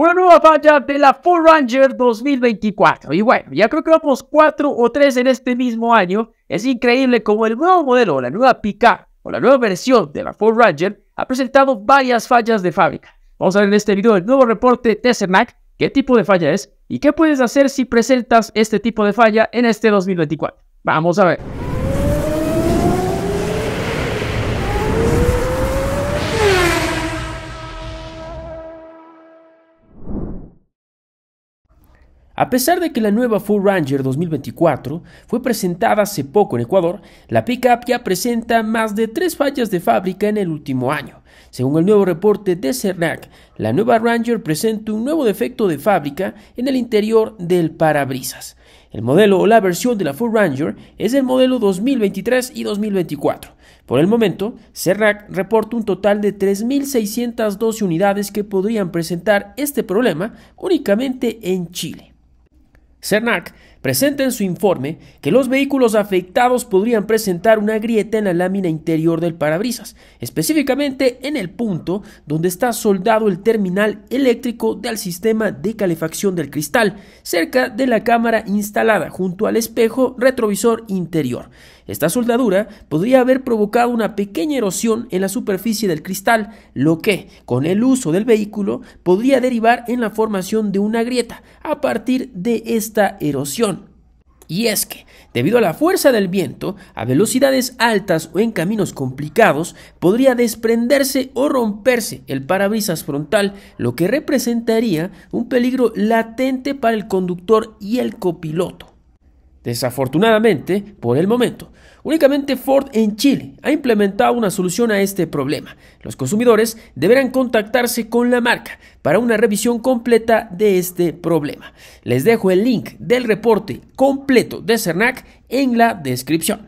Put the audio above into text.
Una nueva falla de la Ford Ranger 2024. Y bueno, ya creo que vamos 4 o 3 en este mismo año. Es increíble como el nuevo modelo, la nueva PK o la nueva versión de la Ford Ranger ha presentado varias fallas de fábrica. Vamos a ver en este video el nuevo reporte de CERNAC, qué tipo de falla es y qué puedes hacer si presentas este tipo de falla en este 2024. Vamos a ver. A pesar de que la nueva Full Ranger 2024 fue presentada hace poco en Ecuador, la pickup ya presenta más de tres fallas de fábrica en el último año. Según el nuevo reporte de CERNAC, la nueva Ranger presenta un nuevo defecto de fábrica en el interior del parabrisas. El modelo o la versión de la Full Ranger es el modelo 2023 y 2024. Por el momento, CERNAC reporta un total de 3.612 unidades que podrían presentar este problema únicamente en Chile. Cernac presenta en su informe que los vehículos afectados podrían presentar una grieta en la lámina interior del parabrisas, específicamente en el punto donde está soldado el terminal eléctrico del sistema de calefacción del cristal, cerca de la cámara instalada junto al espejo retrovisor interior. Esta soldadura podría haber provocado una pequeña erosión en la superficie del cristal, lo que, con el uso del vehículo, podría derivar en la formación de una grieta a partir de esta erosión. Y es que, debido a la fuerza del viento, a velocidades altas o en caminos complicados, podría desprenderse o romperse el parabrisas frontal, lo que representaría un peligro latente para el conductor y el copiloto. Desafortunadamente, por el momento, únicamente Ford en Chile ha implementado una solución a este problema. Los consumidores deberán contactarse con la marca para una revisión completa de este problema. Les dejo el link del reporte completo de CERNAC en la descripción.